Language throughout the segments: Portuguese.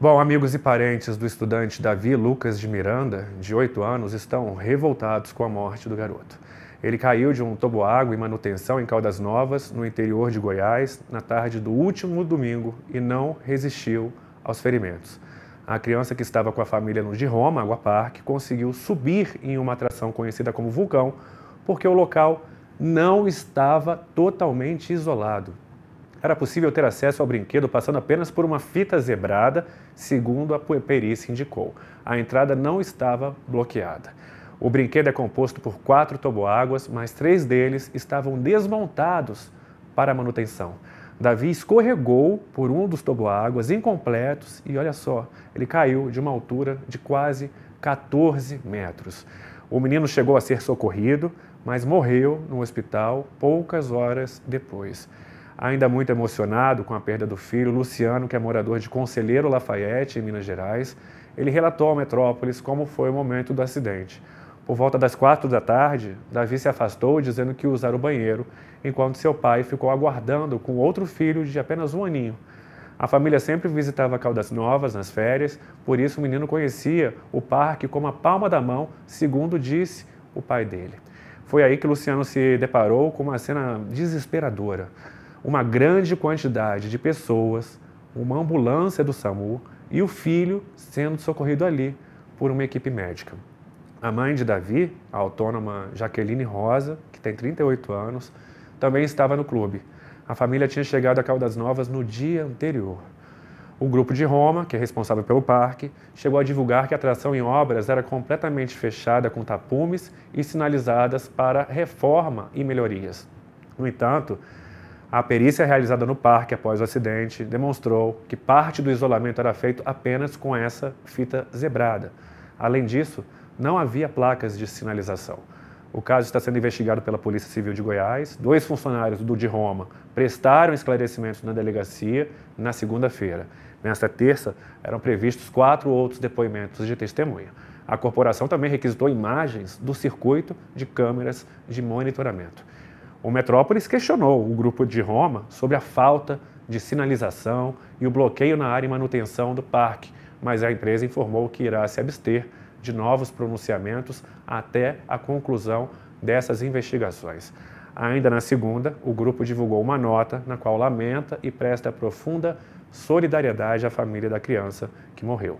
Bom, amigos e parentes do estudante Davi Lucas de Miranda, de 8 anos, estão revoltados com a morte do garoto. Ele caiu de um toboágua em manutenção em Caldas Novas, no interior de Goiás, na tarde do último domingo e não resistiu aos ferimentos. A criança que estava com a família no de Roma, Água Park, conseguiu subir em uma atração conhecida como Vulcão, porque o local não estava totalmente isolado era possível ter acesso ao brinquedo passando apenas por uma fita zebrada, segundo a perícia indicou. A entrada não estava bloqueada. O brinquedo é composto por quatro toboáguas, mas três deles estavam desmontados para manutenção. Davi escorregou por um dos toboáguas incompletos e olha só, ele caiu de uma altura de quase 14 metros. O menino chegou a ser socorrido, mas morreu no hospital poucas horas depois ainda muito emocionado com a perda do filho, Luciano, que é morador de Conselheiro Lafayette, em Minas Gerais, ele relatou ao Metrópolis como foi o momento do acidente. Por volta das quatro da tarde, Davi se afastou, dizendo que ia usar o banheiro, enquanto seu pai ficou aguardando com outro filho de apenas um aninho. A família sempre visitava Caldas Novas nas férias, por isso o menino conhecia o parque como a palma da mão, segundo disse o pai dele. Foi aí que Luciano se deparou com uma cena desesperadora uma grande quantidade de pessoas, uma ambulância do SAMU e o filho sendo socorrido ali por uma equipe médica. A mãe de Davi, a autônoma Jaqueline Rosa, que tem 38 anos, também estava no clube. A família tinha chegado a Caldas Novas no dia anterior. O grupo de Roma, que é responsável pelo parque, chegou a divulgar que a atração em obras era completamente fechada com tapumes e sinalizadas para reforma e melhorias. No entanto, a perícia realizada no parque após o acidente demonstrou que parte do isolamento era feito apenas com essa fita zebrada. Além disso, não havia placas de sinalização. O caso está sendo investigado pela Polícia Civil de Goiás. Dois funcionários do de Roma prestaram esclarecimentos na delegacia na segunda-feira. Nesta terça, eram previstos quatro outros depoimentos de testemunha. A corporação também requisitou imagens do circuito de câmeras de monitoramento. O Metrópolis questionou o grupo de Roma sobre a falta de sinalização e o bloqueio na área e manutenção do parque, mas a empresa informou que irá se abster de novos pronunciamentos até a conclusão dessas investigações. Ainda na segunda, o grupo divulgou uma nota na qual lamenta e presta profunda solidariedade à família da criança que morreu.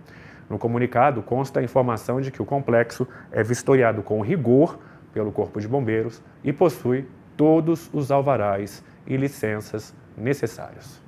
No comunicado consta a informação de que o complexo é vistoriado com rigor pelo Corpo de Bombeiros e possui todos os alvarás e licenças necessários.